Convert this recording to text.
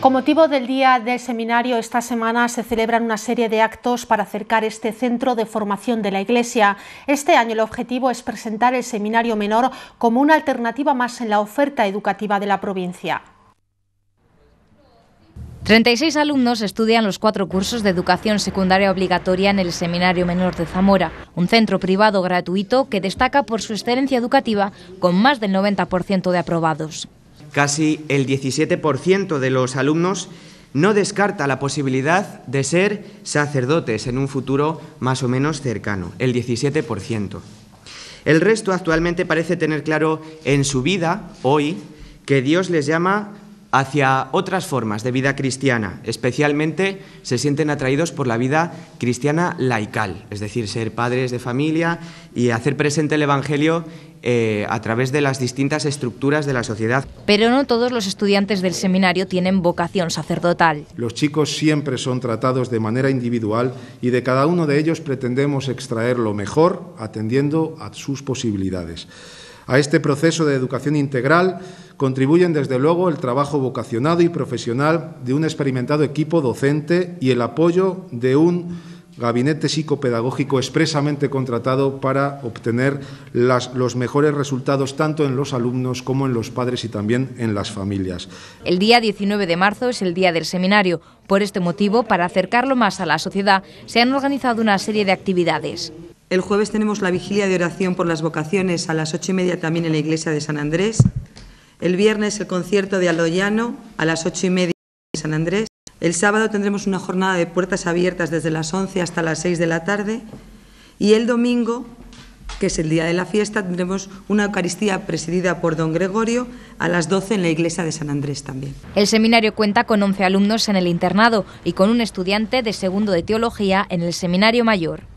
Con motivo del Día del Seminario, esta semana se celebran una serie de actos para acercar este centro de formación de la Iglesia. Este año el objetivo es presentar el Seminario Menor como una alternativa más en la oferta educativa de la provincia. 36 alumnos estudian los cuatro cursos de educación secundaria obligatoria en el Seminario Menor de Zamora, un centro privado gratuito que destaca por su excelencia educativa con más del 90% de aprobados casi el 17% de los alumnos no descarta la posibilidad de ser sacerdotes en un futuro más o menos cercano, el 17%. El resto actualmente parece tener claro en su vida, hoy, que Dios les llama hacia otras formas de vida cristiana, especialmente se sienten atraídos por la vida cristiana laical, es decir, ser padres de familia y hacer presente el Evangelio eh, a través de las distintas estructuras de la sociedad. Pero no todos los estudiantes del seminario tienen vocación sacerdotal. Los chicos siempre son tratados de manera individual y de cada uno de ellos pretendemos extraer lo mejor atendiendo a sus posibilidades. A este proceso de educación integral contribuyen desde luego el trabajo vocacionado y profesional de un experimentado equipo docente y el apoyo de un gabinete psicopedagógico expresamente contratado para obtener los mejores resultados tanto en los alumnos como en los padres y también en las familias. El día 19 de marzo es el día del seminario. Por este motivo, para acercarlo más a la sociedad, se han organizado una serie de actividades. El jueves tenemos la vigilia de oración por las vocaciones a las ocho y media también en la iglesia de San Andrés. El viernes el concierto de Aloyano a las ocho y media en San Andrés. El sábado tendremos una jornada de puertas abiertas desde las once hasta las seis de la tarde. Y el domingo, que es el día de la fiesta, tendremos una Eucaristía presidida por don Gregorio a las doce en la iglesia de San Andrés también. El seminario cuenta con 11 alumnos en el internado y con un estudiante de segundo de teología en el seminario mayor.